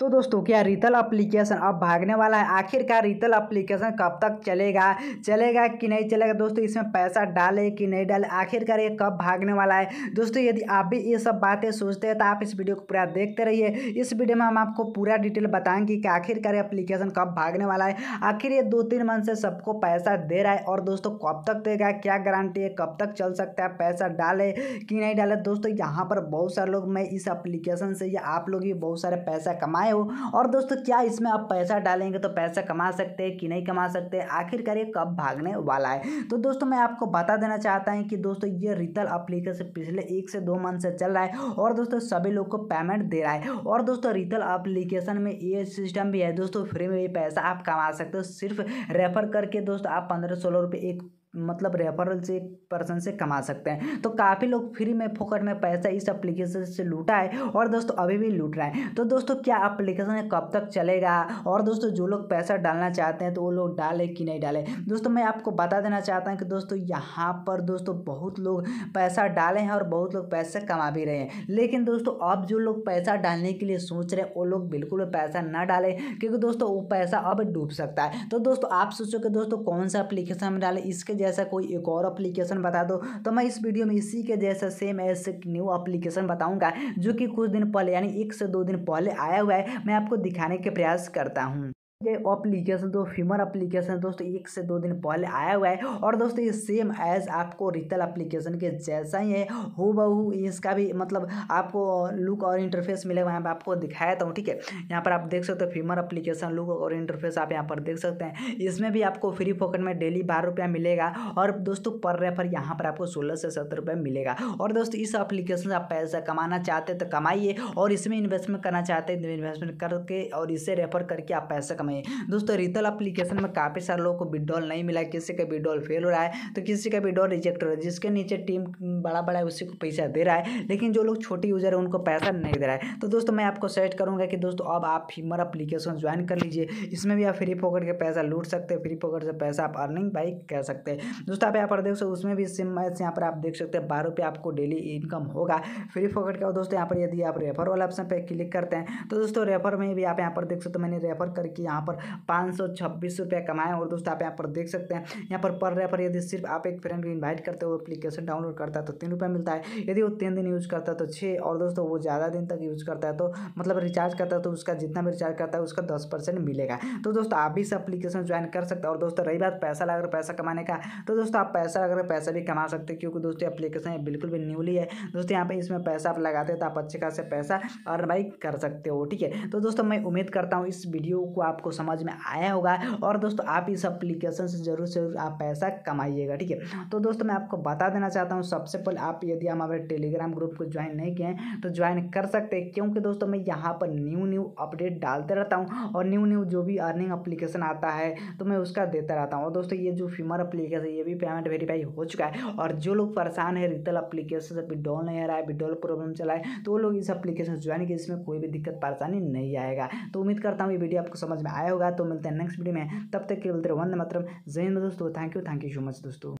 तो दोस्तों क्या रिटल अप्लीकेशन अब भागने वाला है आखिरकार रिटल अप्लीकेशन कब तक चलेगा चलेगा कि नहीं चलेगा दोस्तों इसमें पैसा डाले कि नहीं डाले आखिरकार ये कब भागने वाला है दोस्तों यदि आप भी ये सब बातें सोचते हैं तो आप इस वीडियो को पूरा देखते रहिए इस वीडियो में हम आपको पूरा डिटेल बताएंगे कि आखिरकार ये अप्लीकेशन कब भागने वाला है आखिर ये दो तीन मंथ से सबको पैसा दे रहा है और दोस्तों कब तक देगा क्या गारंटी है कब तक चल सकता है पैसा डाले कि नहीं डाले दोस्तों यहाँ पर बहुत सारे लोग मैं इस अप्लीकेशन से या आप लोग भी बहुत सारे पैसा कमाए बनाए हो और दोस्तों क्या इसमें आप पैसा डालेंगे तो पैसा कमा सकते हैं कि नहीं कमा सकते आखिरकार ये कब भागने वाला है तो दोस्तों मैं आपको बता देना चाहता हूँ कि दोस्तों ये रितल अप्लीकेशन पिछले एक से दो मंथ से चल रहा है और दोस्तों सभी लोग को पेमेंट दे रहा है और दोस्तों रितल अप्लीकेशन में ये सिस्टम भी है दोस्तों फ्री में भी पैसा आप कमा सकते हो सिर्फ रेफर करके दोस्तों आप पंद्रह सोलह रुपये एक मतलब रेफरल से पर्सन से कमा सकते हैं तो काफ़ी लोग फ्री में फोकट में पैसा इस एप्लीकेशन से लूटा है और दोस्तों अभी भी लूट रहे हैं तो दोस्तों क्या एप्लीकेशन कब तक चलेगा और दोस्तों जो लोग पैसा डालना चाहते हैं तो वो लोग डाले कि नहीं डाले दोस्तों मैं आपको बता देना चाहता हूँ कि दोस्तों यहाँ पर दोस्तों बहुत लोग पैसा डाले हैं और बहुत लोग पैसे कमा भी रहे हैं लेकिन दोस्तों अब जो लोग पैसा डालने के लिए सोच रहे हैं वो लोग बिल्कुल पैसा ना डालें क्योंकि दोस्तों वो पैसा अब डूब सकता है तो दोस्तों आप सोचो कि दोस्तों कौन सा अप्लीकेशन हम डालें इसके जैसे जैसा कोई एक और अप्लीकेशन बता दो तो मैं इस वीडियो में इसी के जैसा सेम ऐसे न्यू अप्लीकेशन बताऊँगा जो कि कुछ दिन पहले यानी एक से दो दिन पहले आया हुआ है मैं आपको दिखाने के प्रयास करता हूँ ये अप्लीकेशन दो फीमर अप्लीकेशन दोस्तों एक से दो दिन पहले आया हुआ है और दोस्तों ये सेम एज आपको रिटेल अप्लीकेशन के जैसा ही है हो बहू इसका भी मतलब आपको लुक और इंटरफेस मिलेगा यहाँ पर आपको दिखाया था ठीक है यहाँ पर आप देख सकते हो फीमर अप्लीकेशन लुक और इंटरफेस आप यहाँ पर देख सकते हैं इसमें भी आपको फ्री पॉकेट में डेली बारह रुपया मिलेगा और दोस्तों पर रेफर यहाँ पर आपको सोलह से सत्रह रुपये मिलेगा और दोस्तों इस अप्लीकेशन से आप पैसा कमाना चाहते तो कमाइए और इसमें इन्वेस्टमेंट करना चाहते हैं इन्वेस्टमेंट तो करके और इसे रेफर करके आप पैसा कमा है दोस्तों रितल अप्लीकेशन में काफ़ी सारे लोगों को विड्रॉल नहीं मिला किसी का विड्रॉल फेल हो रहा है तो किसी का विड्रॉल रिजेक्ट हो रहा है जिसके नीचे टीम बड़ा बड़ा है उसी को पैसा दे रहा है लेकिन जो लोग छोटे यूज़र है उनको पैसा नहीं दे रहा है तो दोस्तों मैं आपको सजेस्ट करूँगा कि दोस्तों अब आप फीमर अप्लीकेशन ज्वाइन कर लीजिए इसमें भी आप फ्री पॉकेट के पैसा लूट सकते हैं फ्री पॉकेट से पैसा आप अर्निंग बाई कर सकते हैं दोस्तों आप यहाँ पर देख सकते हो उसमें भी सिम मैच यहाँ पर आप देख सकते हैं बारह आपको डेली इनकम होगा फ्री पॉकेट का दोस्तों यहाँ पर यदि आप रेफर वाला ऑप्शन पर क्लिक करते हैं तो दोस्तों रेफर में भी आप यहाँ पर देख सकते हो मैंने रेफर करके यहाँ यहाँ पर पाँच सौ छब्बीस रुपया और दोस्तों आप यहाँ पर देख सकते हैं यहाँ पर पढ़ रहे पर यदि सिर्फ आप एक फ्रेंड को इन्वाइट करते हो अपलीकेशन डाउनलोड करता है तो तीन रुपया मिलता है यदि वो तीन दिन यूज़ करता है तो छः और दोस्तों वो ज़्यादा दिन तक यूज़ करता है तो मतलब रिचार्ज करता है तो उसका जितना भी रिचार्ज करता है उसका दस परसेंट मिलेगा तो दोस्तों आप भी इस अपलीकेशन ज्वाइन कर सकते हैं और दोस्तों रही बात पैसा लगा पैसा कमाने का तो दोस्तों आप पैसा अगर पैसा भी कमा सकते हैं क्योंकि दोस्तों एप्लीकेशन बिल्कुल भी न्यूली है दोस्तों यहाँ पे इसमें पैसा आप लगाते हैं तो आप अच्छे खासे पैसा अर्न भाई कर सकते हो ठीक है तो दोस्तों मैं उम्मीद करता हूँ इस वीडियो को आपको आपको समझ में आया होगा और दोस्तों आप इस अप्लीकेशन से ज़रूर से आप पैसा कमाइएगा ठीक है तो दोस्तों मैं आपको बता देना चाहता हूँ सबसे पहले आप यदि हमारे टेलीग्राम ग्रुप को ज्वाइन नहीं किए हैं तो ज्वाइन कर सकते हैं क्योंकि दोस्तों मैं यहाँ पर न्यू न्यू अपडेट डालते रहता हूँ और न्यू न्यू जो भी अर्निंग अप्लीकेशन आता है तो मैं उसका देता रहता हूँ और दोस्तों ये जो फीमर अप्लीकेशन ये भी पेमेंट वेरीफाई हो चुका है और जो लोग परेशान है रिटेल अप्लीकेशन से विड्रॉल नहीं आ रहा है विड्रॉल प्रॉब्लम चला है तो वो लोग इस अप्लीकेशन ज्वाइन किए इसमें कोई भी दिक्कत परेशानी नहीं आएगा तो उम्मीद करता हूँ ये वीडियो आपको समझ में आया होगा तो मिलते हैं नेक्स्ट वीडियो में तब तक के बोलते वंदे मातरम जय हिंद दोस्तों thank you thank you so much दोस्तों